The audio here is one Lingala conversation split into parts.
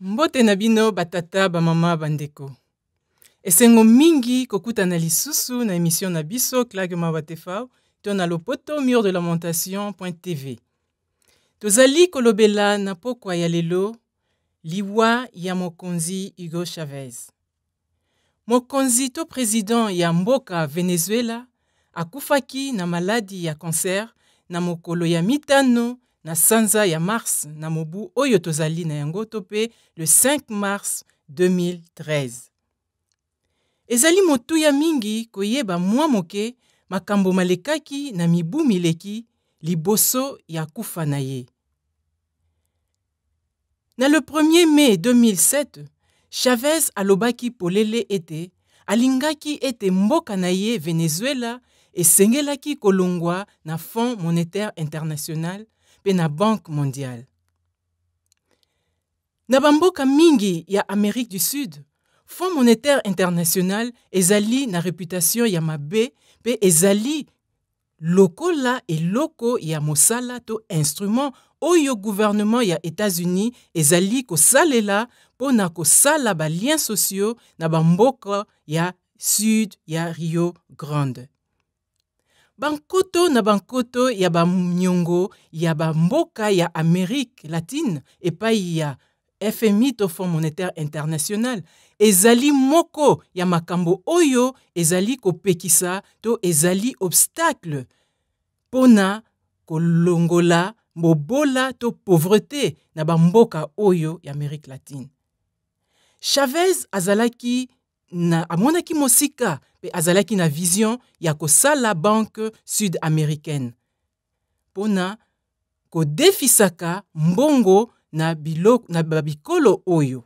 mbote na bino batata bamama bandeko esengo mingi kokutana lisusu na emission na biso claque mabatefa to na lopoto mur de lamentation tv tozali kolobela na pokwa ya lelo liwa ya mokonzi hugo chavez mokonzi to president ya mboka venezuela akufaki na maladi ya cancer na mokolo ya mitano na sanza ya mars na mobu oyo le 5 mars 2013 ezali motuya mingi koyeba mwa moke makambo malekaki na mibu mileki liboso ya na le 1er mai 2007 chavez alobaki polele ete alingaki ete mboka Venezuela et venezuela esengelaki kolongwa na fonds monétaire international et la Banque mondiale na bamboka mingi ya l'Amérique du sud fonds monétaire international ezali na réputation ya esali pe ezali lokola loco ya mosala to instrument oyo gouvernement ya états-unis ezali kosalela pour na kosala liens sociaux na bamboka ya sud ya rio grande bankoto na bankoto ya baniongo ya bamboka ya Amérique latine epai ya fmi to Fonds monétaire international ezali moko ya makambo oyo ezali kopekisa to ezali obstacle pona kolongola mobola to pauvreté na bamboka oyo ya Amérique latine chavez azalaki na, amonaki mosika mpe azalaki na vision ya kosala banke sud-américaine mpo na kodefisaka mbongo na, bilo, na babikolo oyo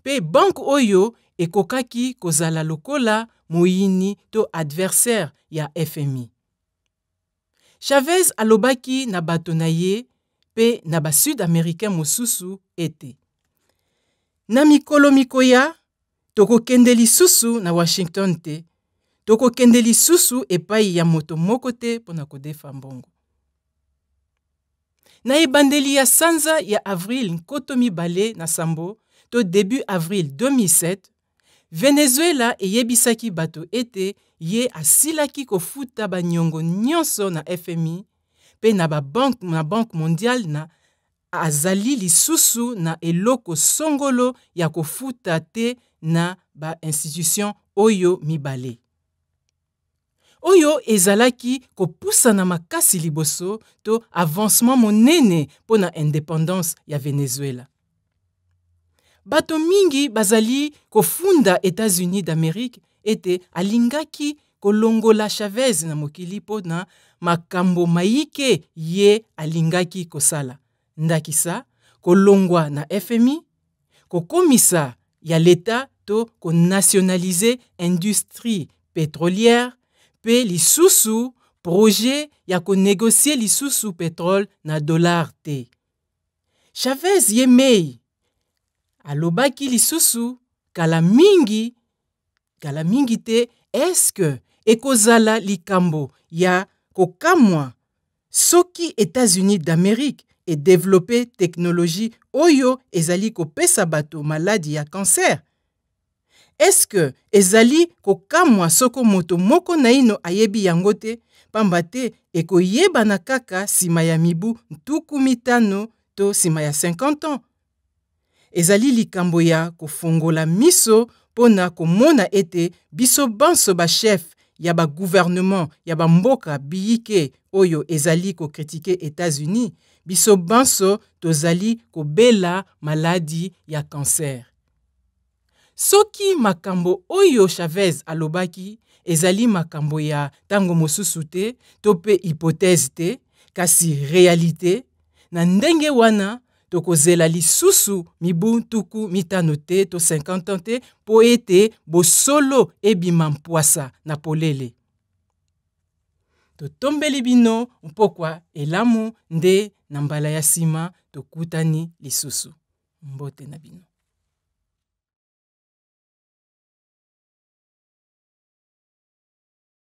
mpe banke oyo ekokaki kozala lokola moyini to adversaire ya fmi chavez alobaki na bato na ye mpe na basud-américain mosusu ete na mikolo mikoya tokokende lisusu na washington te tokokende lisusu epai ya moto moko te mpo na kodefa mbongo na ebandeli ya sanza ya avril nkoto mibale na sambo to debu avril 2007 venezuela eyebisaki bato ete ye asilaki kofuta baniongo nyonso na fmi mpe na babanke na banke mondiale na azali lisusu na eloko songolo ya kofuta te na bainstitution oyo mibale oyo ezalaki kopusana makasi liboso to avancement monene mpo na independance ya venezuela bato mingi bazali kofunda états-unis d'amérique ete alingaki kolongola chavez na mokili mpo na makambo mayike ye alingaki kosala ndakisa kolongwa na fmi kokomisa ya leta to konationalize industrie petrolière mpe lisusu proje ya konegosie lisusu petrole na dolare te chavez ye mei alobaki lisusu kala mingi kala mingi te eske ekozala likambo ya kokamwa soki états-unis d'amérique edévelope teknologi oyo ezali kopesa bato maladi ya kansere eske ezali kokamwa soko moto moko naino ayebi yango te pamba te ekoyebana kaka nsima ya mibu ntuku mitano to nsima ya 50 ans ezali likambo ya kofungola miso mpo na komona ete biso banso bashefe Yaba gouvernement Yaba Mboka, biyike oyo ezali critiquer etats-unis biso banso tozali bela maladi ya cancer. soki makambo oyo chavez alobaki ezali makambo ya Tango mosusu te to te kasi réalité na ndenge wana tokozela lisusu mibu ntuku mitano te to 50 te mpo ete bosolo ebima mpwasa na polele totombeli bino mpokwa elamu nde na mbala ya nsima tokutani lisusu mbote na bino